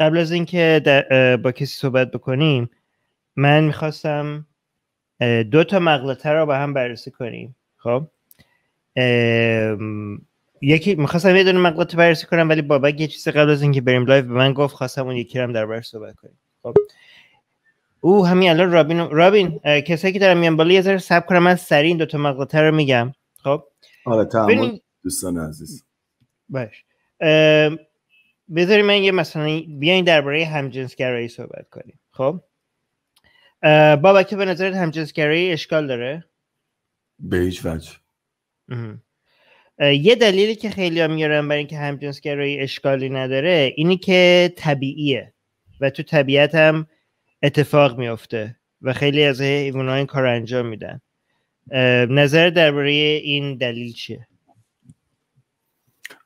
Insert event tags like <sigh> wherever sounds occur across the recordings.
قبل از اینکه با کسی صحبت بکنیم من میخواستم دو تا مغلطه رو با هم بررسی کنیم خب یکی میخواستم یه دونه مغلطه بررسی کنم ولی بابک یه چیز قبل از اینکه بریم لایف به من گفت خواستم اون یکی هم دربارش صحبت کنیم خب او همین الان رابین رابین کسایی که دارم میان بالا یه ذره سب کنم من سریع این دو تا مغلطه رو میگم خب آره بلی... دوستان عزیز باش بذاری من یه مثلا بیاین درباره همجنسگرایی صحبت کنیم خب بابا که به نظرت همجنسگرایی اشکال داره به هیچ وجه یه دلیلی که خیلی ها میارن برای اینکه همجنسگرایی اشکالی نداره اینی که طبیعیه و تو طبیعت هم اتفاق میافته و خیلی از حیوان این کار انجام میدن نظر درباره این دلیل چیه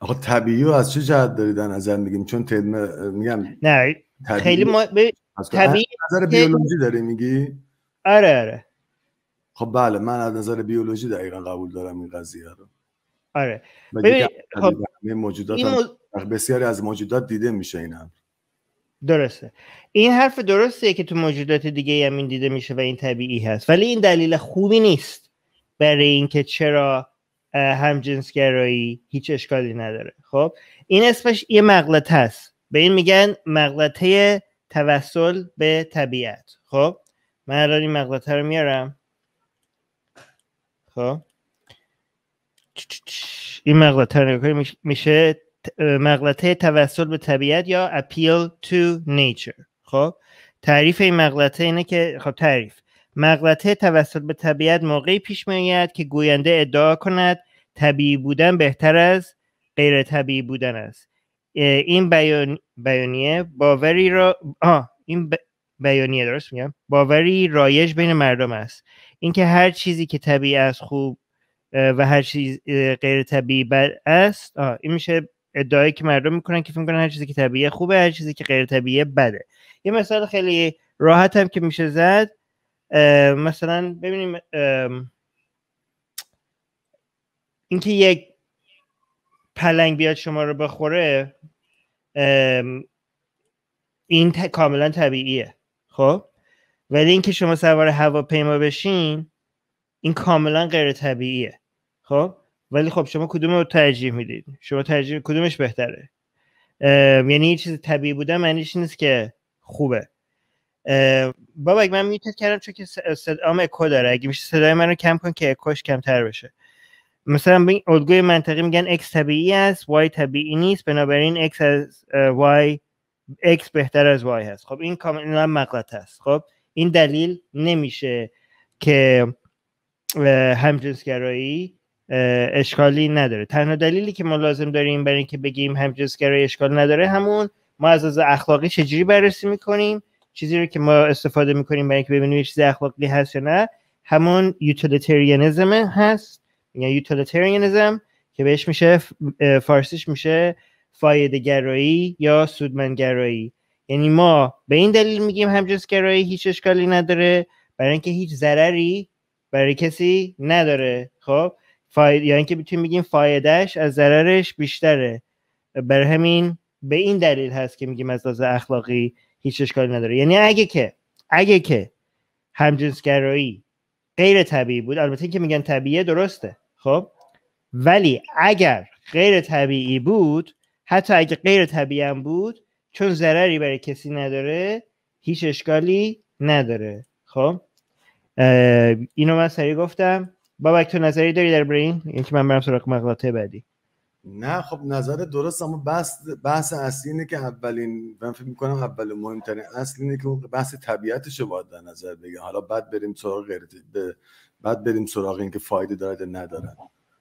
آقا طبیعی رو از چه جهت در از میگیم چون تدم میگم نه خیلی ما ب... طبیعی نظر بیولوژی داری میگی آره آره خب بله من از نظر بیولوژی دقیقا قبول دارم این قضیه رو آره ببین خب موجودات این بسیاری از موجودات دیده میشه این هم. درسته این حرف درسته که تو موجودات دیگه هم این دیده میشه و این طبیعی هست ولی این دلیل خوبی نیست برای اینکه چرا همجنسگرایی هیچ اشکالی نداره خب این اسمش یه مغلطه هست به این میگن مغلطه توسل به طبیعت خب من الان این مغلطه رو میارم خب این مغلطه رو نگاه میشه مغلطه توسل به طبیعت یا appeal to nature خب تعریف این مغلطه اینه که خب تعریف مغلطه توسط به طبیعت موقعی پیش میآید که گوینده ادعا کند طبیعی بودن بهتر از غیر طبیعی بودن است این بیانیه باوری را این ب... بیانیه درست میگم باوری رایج بین مردم است اینکه هر چیزی که طبیعی است خوب و هر چیز غیر طبیعی بد است این میشه ادعایی که مردم میکنن که فکر هر چیزی که طبیعی خوبه هر چیزی که غیر طبیعی بده یه مثال خیلی راحت هم که میشه زد مثلا ببینیم e, اینکه یک پلنگ بیاد شما رو بخوره این ت... کاملا طبیعیه خب ولی اینکه شما سوار هواپیما بشین این کاملا غیر طبیعیه خب ولی خب شما کدوم رو ترجیح میدید شما ترجیح کدومش بهتره یعنی یه چیز طبیعی بودن معنیش نیست که خوبه بابا اگه من میوتت کردم چون که صدام اکو داره اگه میشه صدای من رو کم کن که اکوش کمتر بشه مثلا به این الگوی منطقی میگن x طبیعی است y طبیعی نیست بنابراین x از y x بهتر از y هست خب این کاملا مغلط است خب این دلیل نمیشه که همجنسگرایی اشکالی نداره تنها دلیلی که ما لازم داریم برای اینکه بگیم همجنسگرایی اشکال نداره همون ما از از اخلاقی چجوری بررسی میکنیم چیزی رو که ما استفاده میکنیم برای اینکه ببینیم یه چیز اخلاقی هست یا نه همون یوتیلیتریانیزم هست یا یوتیلیتریانیزم که بهش میشه فارسیش میشه فایده گرایی یا سودمندگرایی یعنی ما به این دلیل میگیم همجنس گرایی هیچ اشکالی نداره برای اینکه هیچ ضرری برای کسی نداره خب فاید... یا یعنی اینکه میتونیم بگیم فایدهش از ضررش بیشتره برای همین به این دلیل هست که میگیم از اخلاقی هیچ اشکالی نداره یعنی اگه که اگه که همجنسگرایی غیر طبیعی بود البته که میگن طبیعیه درسته خب ولی اگر غیر طبیعی بود حتی اگه غیر طبیعی هم بود چون ضرری برای کسی نداره هیچ اشکالی نداره خب اینو من سریع گفتم بابک تو نظری داری در برین اینکه من برم سراغ مقاطع بعدی نه خب نظر درست اما بحث بحث اصلی اینه که اولین من فکر میکنم اول مهمترین اصل اینه که بحث طبیعتش رو باید در نظر دیگه حالا بعد بریم سراغ غیر بعد بریم سراغ اینکه فایده دارد یا نداره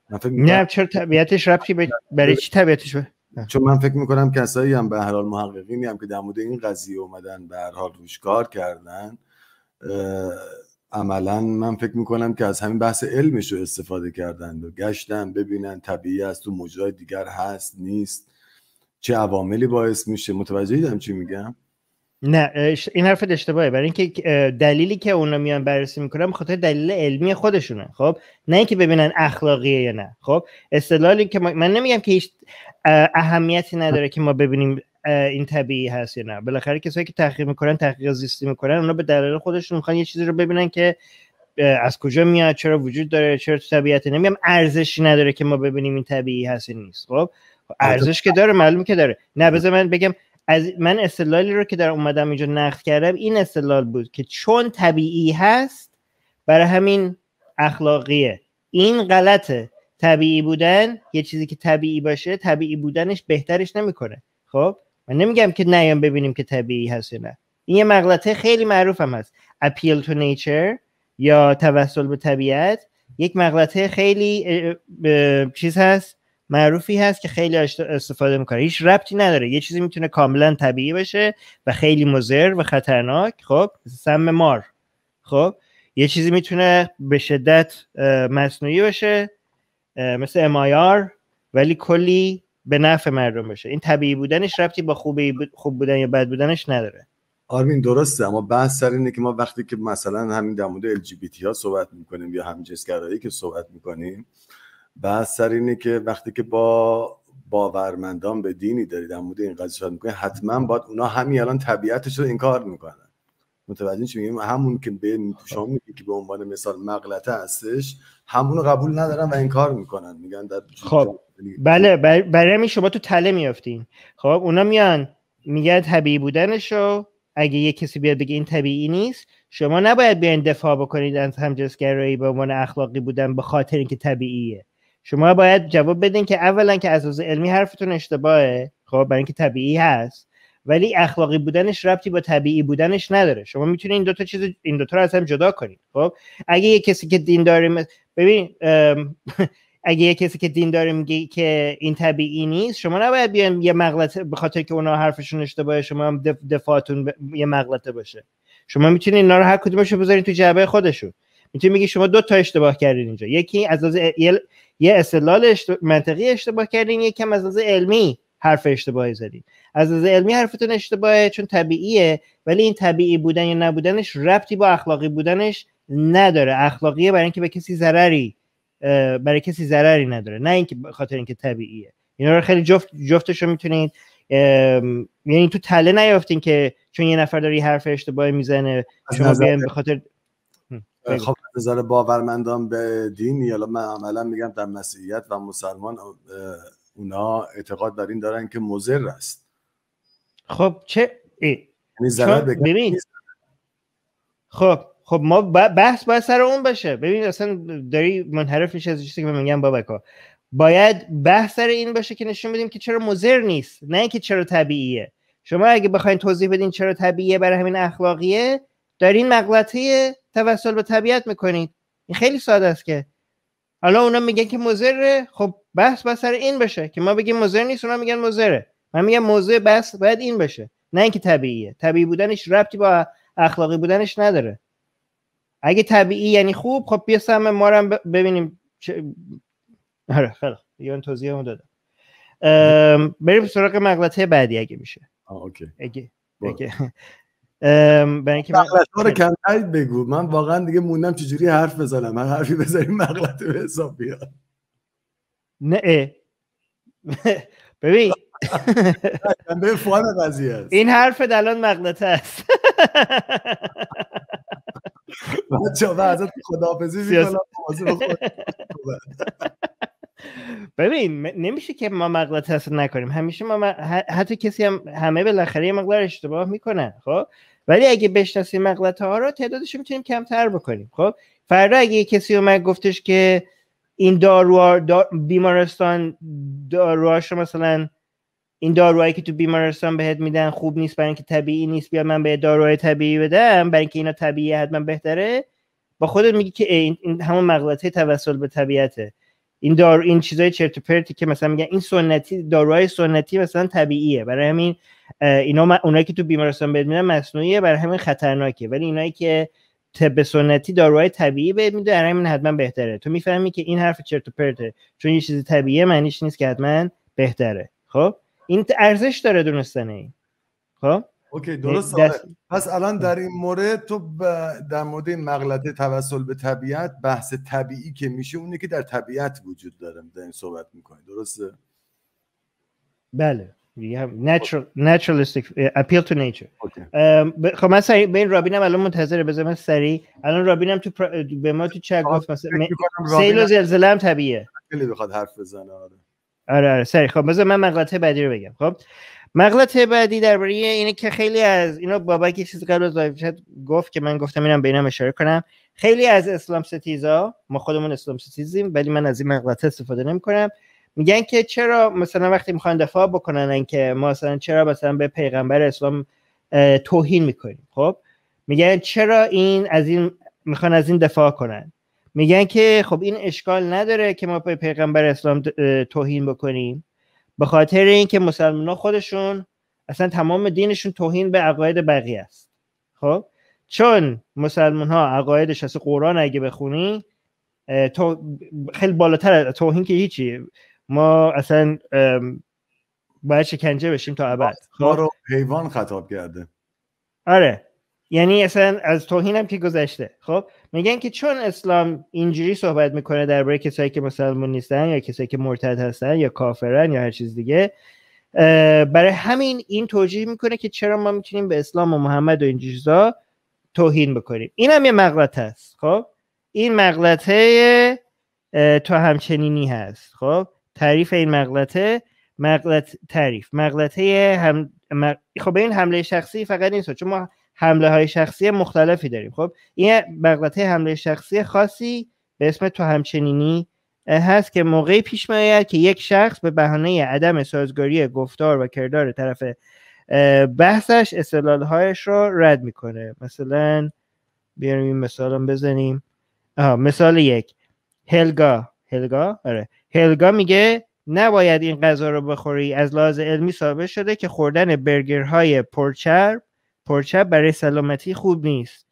من فکر میکنم... نه چرا طبیعتش ربطی برای چی طبیعتش چون من فکر میکنم کسایی هم به هر حال محققینی هم که در مورد این قضیه اومدن به هر حال روش کار کردن عملا من فکر میکنم که از همین بحث علمش رو استفاده کردن و گشتن ببینن طبیعی از تو موجهای دیگر هست نیست چه عواملی باعث میشه متوجه چی میگم نه این حرف اشتباهه برای اینکه دلیلی که اونا میان بررسی میکنن خاطر دلیل علمی خودشونه خب نه اینکه ببینن اخلاقیه یا نه خب استدلالی که من نمیگم که هیچ اهمیتی نداره که ما ببینیم این طبیعی هست یا نه بالاخره کسایی که تحقیق میکنن تحقیق زیستی میکنن اونا به دلایل خودشون میخوان یه چیزی رو ببینن که از کجا میاد چرا وجود داره چرا تو طبیعت نمیگم ارزشی نداره که ما ببینیم این طبیعی هست نیست خب ارزش که داره معلوم که داره نه بذار من بگم از من استلالی رو که در اومدم اینجا نقد کردم این استدلال بود که چون طبیعی هست برای همین اخلاقیه این غلطه طبیعی بودن یه چیزی که طبیعی باشه طبیعی بودنش بهترش نمیکنه خب من نمیگم که نیام ببینیم که طبیعی هست یا نه این یه مغلطه خیلی معروف هم هست appeal to nature یا توسل به طبیعت یک مغلطه خیلی چیز هست معروفی هست که خیلی استفاده میکنه هیچ ربطی نداره یه چیزی میتونه کاملا طبیعی باشه و خیلی مضر و خطرناک خب سم مار خب یه چیزی میتونه به شدت مصنوعی باشه مثل MIR ولی کلی به نفع مردم باشه این طبیعی بودنش ربطی با خوبی خوب بودن یا بد بودنش نداره آرمین درسته اما بحث سر اینه که ما وقتی که مثلا همین در مورد LGBT ها صحبت میکنیم یا گرایی که صحبت میکنیم بحث سر اینه که وقتی که با باورمندان به دینی دارید در مورد این قضیه صحبت میکنید حتما باید اونا همین الان طبیعتش رو انکار میکنن متوجه چی همون که به شما میگه که به عنوان مثال مغلطه هستش همونو قبول ندارن و انکار میکنن میگن خب یعنی بله برای همین شما تو تله میافتین خب اونا میان میگن طبیعی بودنشو اگه یه کسی بیاد بگه این طبیعی نیست شما نباید بیان دفاع بکنید از همجنسگرایی به عنوان اخلاقی بودن به خاطر اینکه طبیعیه شما باید جواب بدین که اولا که از علمی حرفتون اشتباهه خب برای اینکه طبیعی هست ولی اخلاقی بودنش ربطی با طبیعی بودنش نداره شما میتونید این دوتا چیز این تا رو از هم جدا کنید خب اگه یه کسی که دین داره ببین <laughs> اگه یه کسی که دین داره میگه که این طبیعی نیست شما نباید بیان یه مغلطه به خاطر که اونا حرفشون اشتباهه شما هم دفاعتون یه مغلطه باشه شما میتونید اینا رو هر کدومش بذارین تو جعبه خودشون میتونید میگی شما دو تا اشتباه کردین اینجا یکی از از این یه استدلال منطقی اشتباه کردین یکم از از علمی حرف اشتباهی زدی از از علمی حرفتون اشتباهه چون طبیعیه ولی این طبیعی بودن یا نبودنش ربطی با اخلاقی بودنش نداره اخلاقیه برای اینکه به کسی ضرری برای کسی ضرری نداره نه اینکه خاطر اینکه طبیعیه اینا رو خیلی جفت جفتش رو میتونید یعنی تو تله نیافتین که چون یه نفر داری حرف اشتباهی میزنه شما بیان به خاطر خب باورمندان به دین یا من عملا میگم در مسیحیت و مسلمان اونا اعتقاد بر این دارن که مضر است خب چه یعنی ببین خب خب ما بحث باید سر اون باشه ببین اصلا داری منحرف میشه از چیزی که میگم بابکا باید بحث سر این باشه که نشون بدیم که چرا مضر نیست نه اینکه چرا طبیعیه شما اگه بخواین توضیح بدین چرا طبیعیه برای همین اخلاقیه دارین مغلطه توسل به طبیعت میکنید این خیلی ساده است که حالا اونا میگن که مضر خب بحث بس سر این بشه که ما بگیم مضر نیست اونا میگن مضره من میگم موضوع بس باید این بشه نه اینکه طبیعیه طبیعی بودنش ربطی با اخلاقی بودنش نداره اگه طبیعی یعنی خوب خب بیا سم ما رو ببینیم چه... آره خیلی دیگه توضیح دادم بریم سراغ مغلطه بعدی اگه میشه اوکی اگه اگه رو بگو من واقعا دیگه موندم چجوری حرف بزنم من حرفی بزنیم مغلطه به حساب بیاد نه <laughs> ببین <laughs> این حرف الان مغلطه است <laughs> ببین نمیشه که ما مغلطه هست نکنیم همیشه ما حتی کسی هم همه بالاخره یه مقدار اشتباه میکنن خب ولی اگه بشناسیم مغلطه ها رو تعدادش میتونیم کمتر بکنیم خب فردا اگه کسی اومد گفتش که این دارو بیمارستان داروهاش مثلا این داروهایی که تو بیمارستان بهت میدن خوب نیست برای اینکه طبیعی نیست بیا من به داروهای طبیعی بدم برای اینکه اینا طبیعی حتما بهتره با خودت میگی که این همون مغلطه توسل به طبیعته این دار این چیزای چرت پرتی که مثلا میگن این سنتی داروهای سنتی مثلا طبیعیه برای همین اینا اونایی که تو بیمارستان بهت میدن مصنوعیه برای همین خطرناکه ولی اینایی که طب سنتی داروهای طبیعی به میده در همین حتما بهتره تو میفهمی که این حرف چرت و پرته چون یه چیزی طبیعی معنیش نیست که حتما بهتره خب این ارزش داره دونستن این خب اوکی درست دست... آره. پس الان در این مورد تو ب... در مورد مغلطه توسل به طبیعت بحث طبیعی که میشه اونه که در طبیعت وجود داره در این صحبت میکنی درسته بله دیگه هم اپیل تو نیچر خب من به این رابینم الان منتظره بذار من سریع الان رابینم تو به ما تو چه گفت مثلا سیل و زلزله هم طبیعیه خیلی بخواد حرف بزنه آره آره, آره سریع خب بذار من مقلطه بعدی رو بگم خب مغلطه بعدی درباره اینه که خیلی از اینو بابک یه چیز قبل از لایو گفت که من گفتم اینم به اینم اشاره کنم خیلی از اسلام ستیزا ما خودمون اسلام ستیزیم ولی من از این مغلطه استفاده نمی میگن که چرا مثلا وقتی میخوان دفاع بکنن که ما مثلا چرا مثلا به پیغمبر اسلام توهین میکنیم خب میگن چرا این از این میخوان از این دفاع کنن میگن که خب این اشکال نداره که ما به پیغمبر اسلام توهین بکنیم به خاطر اینکه مسلمان خودشون اصلا تمام دینشون توهین به عقاید بقیه است خب چون مسلمان ها عقایدش از قرآن اگه بخونی تو خیلی بالاتر توهین که هیچی ما اصلا باید شکنجه بشیم تا ابد ما خب؟ رو حیوان خطاب کرده آره یعنی اصلا از توهین هم که گذشته خب میگن که چون اسلام اینجوری صحبت میکنه در برای کسایی که مسلمان نیستن یا کسایی که مرتد هستن یا کافرن یا هر چیز دیگه برای همین این توجیه میکنه که چرا ما میتونیم به اسلام و محمد و این چیزا توهین بکنیم این هم یه مغلطه است خب این مغلطه تو همچنینی هست خب تعریف این مغلطه مغلط تعریف مغلطه هم... مغ... خب این حمله شخصی فقط نیست چون ما حمله های شخصی مختلفی داریم خب این مغلطه حمله شخصی خاصی به اسم تو همچنینی هست که موقعی پیش میآید که یک شخص به بهانه عدم سازگاری گفتار و کردار طرف بحثش هایش رو رد میکنه مثلا بیاریم این مثالم بزنیم مثال یک هلگا هلگا آره هلگا میگه نباید این غذا رو بخوری از لحاظ علمی ثابت شده که خوردن برگرهای پرچرب پرچرب برای سلامتی خوب نیست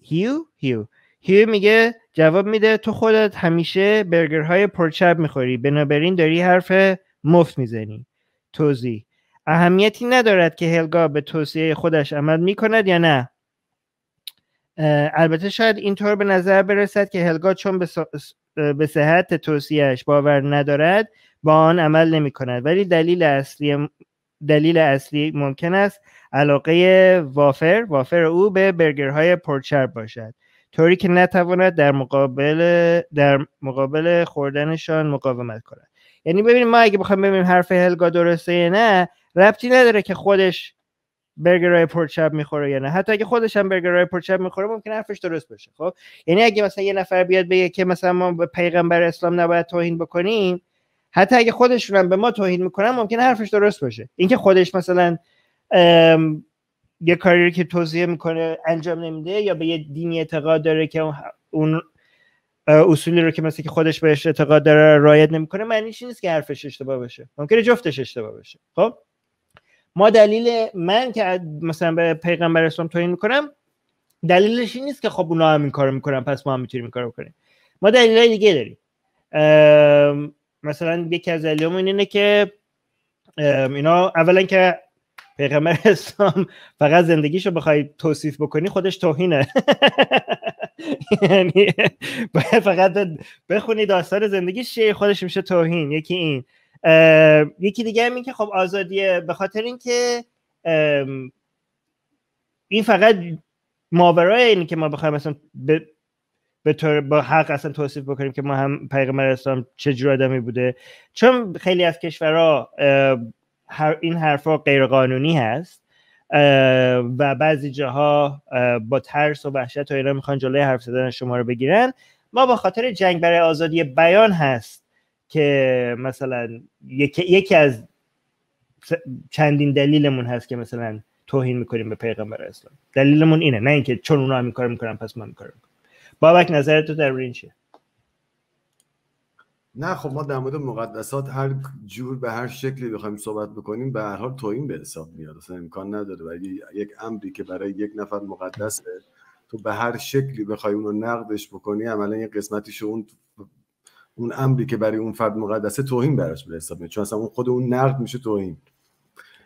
هیو هیو هیو میگه جواب میده تو خودت همیشه برگرهای پرچرب میخوری بنابراین داری حرف مفت میزنی توضیح اهمیتی ندارد که هلگا به توصیه خودش عمل میکند یا نه البته شاید اینطور به نظر برسد که هلگا چون به به صحت توصیهش باور ندارد با آن عمل نمی کند ولی دلیل اصلی دلیل اصلی ممکن است علاقه وافر وافر او به برگرهای پرچرب باشد طوری که نتواند در مقابل در مقابل خوردنشان مقاومت کند یعنی ببینیم ما اگه بخوایم ببینیم حرف هلگا درسته یا نه ربطی نداره که خودش برگرای پرچپ میخوره یا نه حتی اگه خودش هم برگرای پرچب میخوره ممکن حرفش درست باشه خب یعنی اگه مثلا یه نفر بیاد بگه که مثلا ما به پیغمبر اسلام نباید توهین بکنیم حتی اگه خودشون هم به ما توهین میکنن ممکن حرفش درست باشه اینکه خودش مثلا یه کاری رو که توضیح میکنه انجام نمیده یا به یه دینی اعتقاد داره که اون اصولی رو که مثلا که خودش بهش اعتقاد داره رعایت نمیکنه معنیش نیست که حرفش اشتباه باشه ممکنه جفتش اشتباه باشه خب ما دلیل من که مثلا به پیغمبر اسلام توهین میکنم دلیلش این نیست که خب اونا هم این کارو میکنن پس ما هم میتونیم این کارو بکنیم ما دلیل دیگه داریم مثلا یکی از دلیلامون اینه که اینا اولا که پیغمبر <laughs> اسلام فقط زندگیشو بخوای توصیف بکنی خودش توهینه <laughs> یعنی فقط بخونی داستان زندگی خودش میشه توهین یکی این یکی دیگه هم این که خب آزادیه به خاطر اینکه این فقط ماورای این که ما بخوایم مثلا به به طور با حق اصلا توصیف بکنیم که ما هم پیغمبر اسلام چه آدمی بوده چون خیلی از کشورها این حرفها غیر قانونی هست و بعضی جاها با ترس و وحشت و اینا میخوان جلوی حرف زدن شما رو بگیرن ما با خاطر جنگ برای آزادی بیان هست که مثلا یکی, یکی از چندین دلیلمون هست که مثلا توهین میکنیم به پیغمبر اسلام دلیلمون اینه نه اینکه چون اونا هم کار میکنن پس ما هم کار بابک نظر تو در این چیه نه خب ما در مورد مقدسات هر جور به هر شکلی بخوایم صحبت بکنیم به هر حال توهین به حساب میاد اصلا امکان نداره ولی یک امری که برای یک نفر مقدسه تو به هر شکلی بخوای اونو نقدش بکنی عملا یه اون اون امری که برای اون فرد مقدسه توهین براش به حساب میاد چون اصلا اون خود اون نقد میشه توهین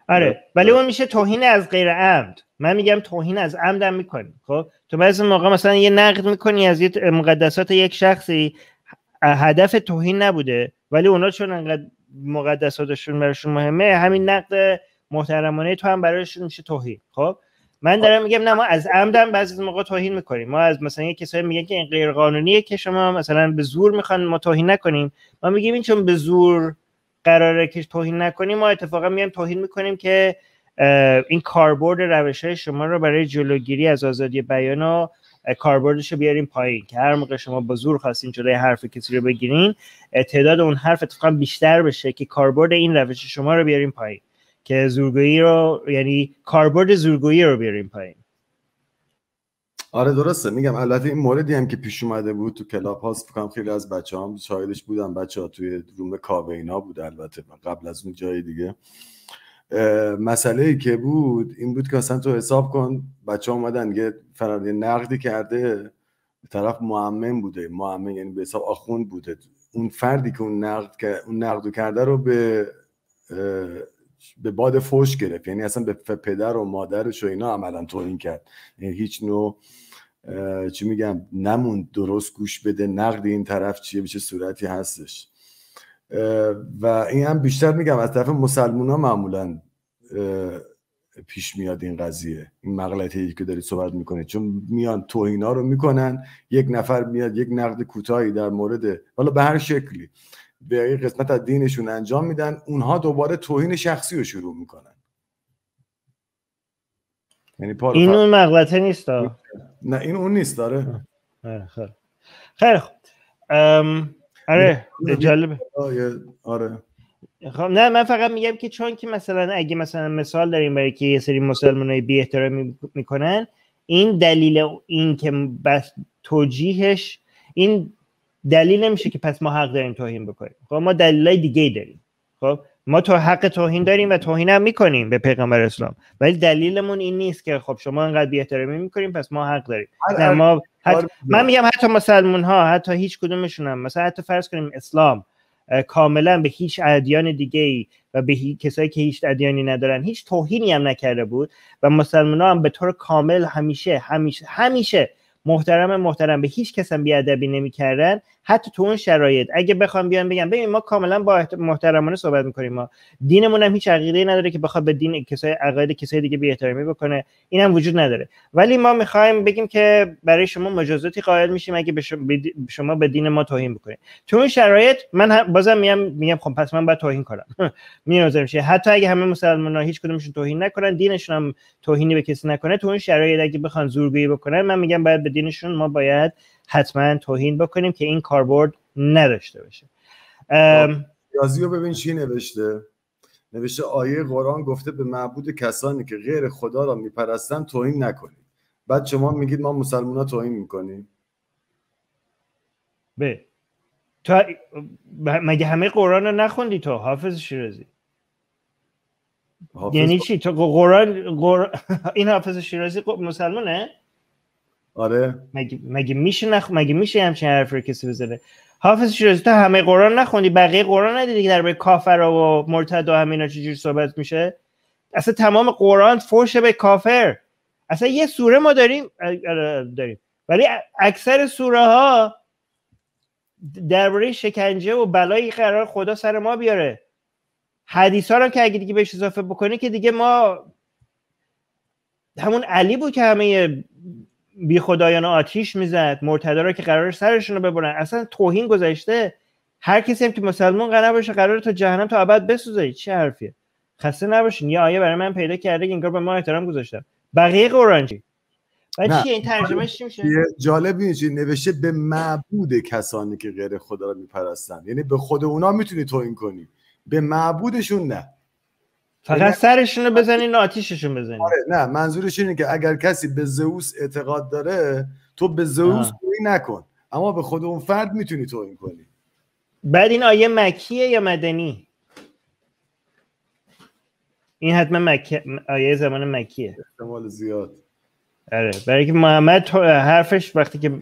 آره, آره. ولی اون میشه توهین از غیر عمد من میگم توهین از هم میکنی خب تو بعضی موقع مثلا یه نقد میکنی از یه مقدسات یک شخصی هدف توهین نبوده ولی اونا چون انقدر مقدساتشون براشون مهمه همین نقد محترمانه تو هم براشون میشه توهین خب من دارم میگم نه ما از عمدم بعضی از موقع توهین میکنیم ما از مثلا یه کسایی میگن که این غیر قانونیه که شما مثلا به زور میخوان ما توهین نکنیم ما میگیم این چون به زور قراره که توهین نکنیم ما اتفاقا میگم توهین میکنیم که این کاربرد روش های شما رو برای جلوگیری از آزادی بیان و کاربردش رو بیاریم پایین که هر موقع شما به زور خواستین جلوی حرف کسی رو بگیرین تعداد اون حرف اتفاقا بیشتر بشه که کاربرد این روش شما رو بیاریم پایین که زورگویی رو یعنی کاربرد زورگویی رو بیاریم پایین آره درسته میگم البته این موردی هم که پیش اومده بود تو کلاب هاست بکنم خیلی از بچه هم شایدش بودن بچه ها توی روم کابه اینا بود البته قبل از اون جای دیگه مسئله ای که بود این بود که اصلا تو حساب کن بچه ها اومدن یه فرادی نقدی کرده طرف معمم بوده معمم یعنی به حساب آخوند بوده اون فردی که اون نقد اون نقدو کرده رو به به باد فوش گرفت یعنی اصلا به پدر و مادرش و اینا عملا توهین کرد یعنی هیچ نوع چی میگم نمون درست گوش بده نقد این طرف چیه به چه صورتی هستش و این هم بیشتر میگم از طرف ها معمولا پیش میاد این قضیه این مغلطه که دارید صحبت میکنه چون میان توهینا رو میکنن یک نفر میاد یک نقد کوتاهی در مورد حالا به هر شکلی به قسمت از دینشون انجام میدن اونها دوباره توهین شخصی رو شروع میکنن یعنی این اون مغلطه نیست نه این اون نیست داره آره، خب. خیلی خب. ام... آره یعنی آره خب نه من فقط میگم که چون که مثلا اگه مثلا مثال داریم برای که یه سری مسلمان های بی میکنن این دلیل این که بس توجیهش این دلیل نمیشه که پس ما حق داریم توهین بکنیم خب ما دلایل دیگه داریم خب ما تو حق توهین داریم و توهین هم میکنیم به پیغمبر اسلام ولی دلیلمون این نیست که خب شما انقدر بی‌احترامی میکنیم پس ما حق داریم آره، نه آره. ما آره. من میگم حتی مسلمون ها حتی هیچ کدومشون هم مثلا حتی فرض کنیم اسلام کاملا به هیچ ادیان دیگه ای و به کسایی که هیچ ادیانی ندارن هیچ توهینی هم نکرده بود و مسلمان هم به طور کامل همیشه همیشه همیشه محترم محترم به هیچ کس هم بیادبی نمیکردن حتی تو اون شرایط اگه بخوام بیان بگم ببین ما کاملا با محترمانه صحبت میکنیم ما دینمون هم هیچ عقیده‌ای نداره که بخواد به دین کسای عقاید کسای دیگه بی‌احترامی بکنه اینم وجود نداره ولی ما میخوایم بگیم که برای شما مجازاتی قائل میشیم اگه شما به دین ما توهین بکنید تو اون شرایط من بازم میام میگم خب پس من باید توهین کنم <laughs> میازم میشه حتی اگه همه مسلمان ها هیچ کدومشون توهین نکنن دینشون هم توهینی به کسی نکنه تو اون شرایط اگه بخوان زورگویی بکنن من میگم باید به دینشون ما باید حتما توهین بکنیم که این کاربرد نداشته باشه یازی رو ببین چی نوشته نوشته آیه قرآن گفته به معبود کسانی که غیر خدا را میپرستن توهین نکنید بعد شما میگید ما مسلمان ها توهین میکنیم به تو مگه همه قرآن رو نخوندی تو حافظ شیرازی حافظ یعنی چی تو قرآن, این حافظ شیرازی مسلمانه آره مگه, مگه میشه نخ... مگه میشه همچین حرفی رو کسی بزنه حافظ شیرازی تو همه قرآن نخوندی بقیه قرآن ندیدی که درباره کافر و مرتد و همینا چجوری صحبت میشه اصلا تمام قرآن فوش به کافر اصلا یه سوره ما داریم آره، داریم ولی اکثر سوره ها درباره شکنجه و بلایی قرار خدا سر ما بیاره حدیث ها رو که اگه دیگه بهش اضافه بکنی که دیگه ما همون علی بود که همه بی خدایان آتیش میزد مرتدا رو که قرار سرشون رو ببرن اصلا توهین گذشته هر کسی هم که مسلمان قرار باشه قرار تا جهنم تا ابد بسوزه چه حرفیه خسته نباشین یه آیه برای من پیدا کرده که انگار به ما احترام گذاشتم بقیه اورنجی چی این ترجمه میشه جالب اینه نوشته به معبود کسانی که غیر خدا رو میپرستن یعنی به خود اونا میتونی توهین کنی به معبودشون نه فقط سرشون رو بزنین و آتیششون بزنین آره نه منظورش اینه که اگر کسی به زئوس اعتقاد داره تو به زئوس نکن اما به خود اون فرد میتونی توهین کنی بعد این آیه مکیه یا مدنی این حتما آیه زمان مکیه احتمال زیاد آره برای که محمد حرفش وقتی که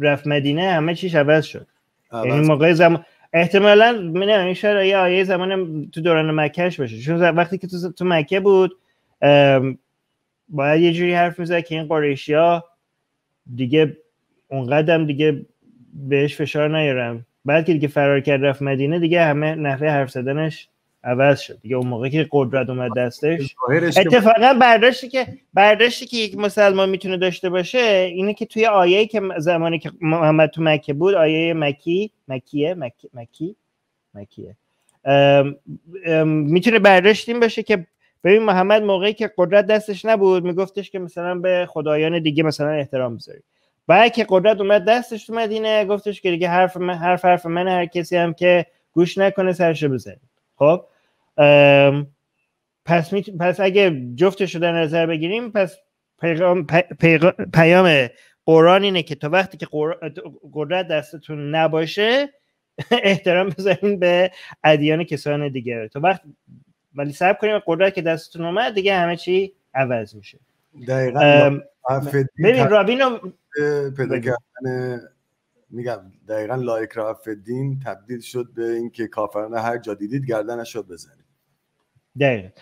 رفت مدینه همه چیش عوض شد یعنی موقع زمان احتمالا من این شاید یه آیه زمان تو دوران مکهش باشه چون وقتی که تو, مکه بود باید یه جوری حرف میزد که این قریشی ها دیگه اونقدم دیگه بهش فشار نیارم بعد که دیگه فرار کرد رفت مدینه دیگه همه نحوه حرف زدنش عوض شد دیگه اون موقع که قدرت اومد دستش اتفاقا برداشتی که برداشتی که یک مسلمان میتونه داشته باشه اینه که توی آیه که زمانی که محمد تو مکه بود آیه مکی مکیه مکی مکی مکیه میتونه برداشت این باشه که ببین محمد موقعی که قدرت دستش نبود میگفتش که مثلا به خدایان دیگه مثلا احترام بذاری بعد که قدرت اومد دستش تو مدینه گفتش که دیگه حرف حرف حرف من هر کسی هم که گوش نکنه سرش بزنه خب پس, می... پس اگه جفتش رو در نظر بگیریم پس پیغام... پیام قرآن اینه که تا وقتی که قدرت دستتون نباشه <laughs> احترام بذارین به ادیان کسان دیگه تا وقت ولی صبر کنیم قدرت که دستتون اومد دیگه همه چی عوض میشه دقیقا ببین رابینو پیدا میگم دقیقا لایک رافدین تبدیل شد به اینکه کافران هر جا دیدید گردنش رو بزن there.